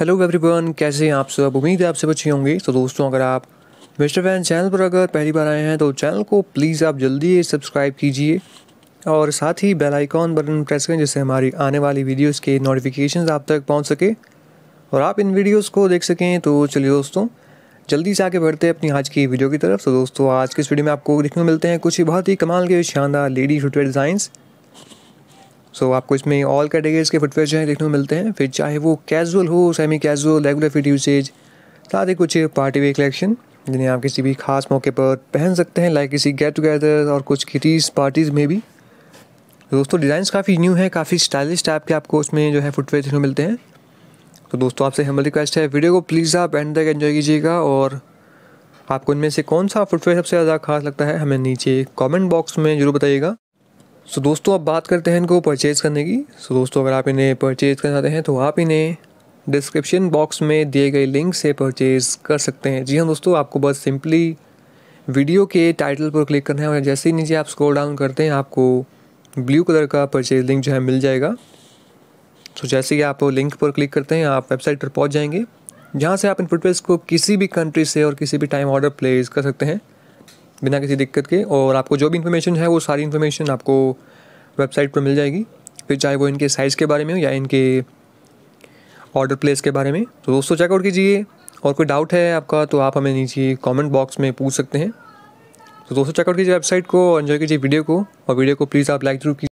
hello everyone कैसे हैं आप सब उम्मीद है आप सब अच्छी होंगी तो दोस्तों अगर आप मिस्टर फैन चैनल पर अगर पहली बार आए हैं तो चैनल को प्लीज़ आप जल्दी सब्सक्राइब कीजिए और साथ ही बेल आइकॉन बटन प्रेस करें जिससे हमारी आने वाली वीडियोस के नोटिफिकेशन आप तक पहुंच सके और आप इन वीडियोस को देख सकें तो चलिए दोस्तों जल्दी से आगे बढ़ते हैं अपनी आज की वीडियो की तरफ तो दोस्तों आज की इस वीडियो में आपको देखने को मिलते हैं कुछ ही बहुत ही कमाल के शानदार lady footwear designs so so, आपको इसमें ऑल कैटेगरीज के फुटवेयर जो है देखने को मिलते हैं फिर चाहे वो कैजुअल हो semi casual regular fit usage साथ ही कुछ पार्टी वे कलेक्शन जिन्हें आप किसी भी खास मौके पर पहन सकते हैं लाइक किसी गेट टुगेदर और कुछ किटीज पार्टीज़ में भी दोस्तों डिज़ाइंस काफ़ी न्यू है काफ़ी स्टाइलिश टाइप के आपको उसमें जो है फुटवेयर देखने को मिलते हैं तो दोस्तों आपसे हम रिक्वेस्ट है वीडियो को प्लीज़ आप एंड तक एंजॉय कीजिएगा और आपको इनमें से कौन सा फुटवेयर सबसे ज़्यादा खास लगता है हमें नीचे कमेंट बॉक्स में ज़रूर बताइएगा सो दोस्तों अब बात करते हैं इनको परचेज़ करने की सो दोस्तों अगर आप इन्हें परचेज़ करना चाहते हैं तो आप इन्हें डिस्क्रिप्शन बॉक्स में दिए गए लिंक से परचेज़ कर सकते हैं जी हाँ दोस्तों आपको बस सिंपली वीडियो के टाइटल पर क्लिक करना है और जैसे ही नीचे आप स्क्रॉल डाउन करते हैं आपको ब्लू कलर का परचेज लिंक जो है मिल जाएगा तो जैसे ही आप लिंक पर क्लिक करते हैं आप वेबसाइट पर पहुंच जाएंगे जहां से आप इन फुटवेयर्स को किसी भी कंट्री से और किसी भी टाइम ऑर्डर प्लेस कर सकते हैं बिना किसी दिक्कत के और आपको जो भी इन्फॉर्मेशन है वो सारी इन्फॉर्मेशन आपको वेबसाइट पर मिल जाएगी फिर चाहे वो इनके साइज़ के बारे में हो या इनके ऑर्डर प्लेस के बारे में तो दोस्तों चेकआउट कीजिए और कोई डाउट है आपका तो आप हमें नीचे कमेंट बॉक्स में पूछ सकते हैं तो दोस्तों चेकआउट कीजिए वेबसाइट को एंजॉय कीजिए वीडियो को और वीडियो को प्लीज़ आप लाइक जरूर कीजिए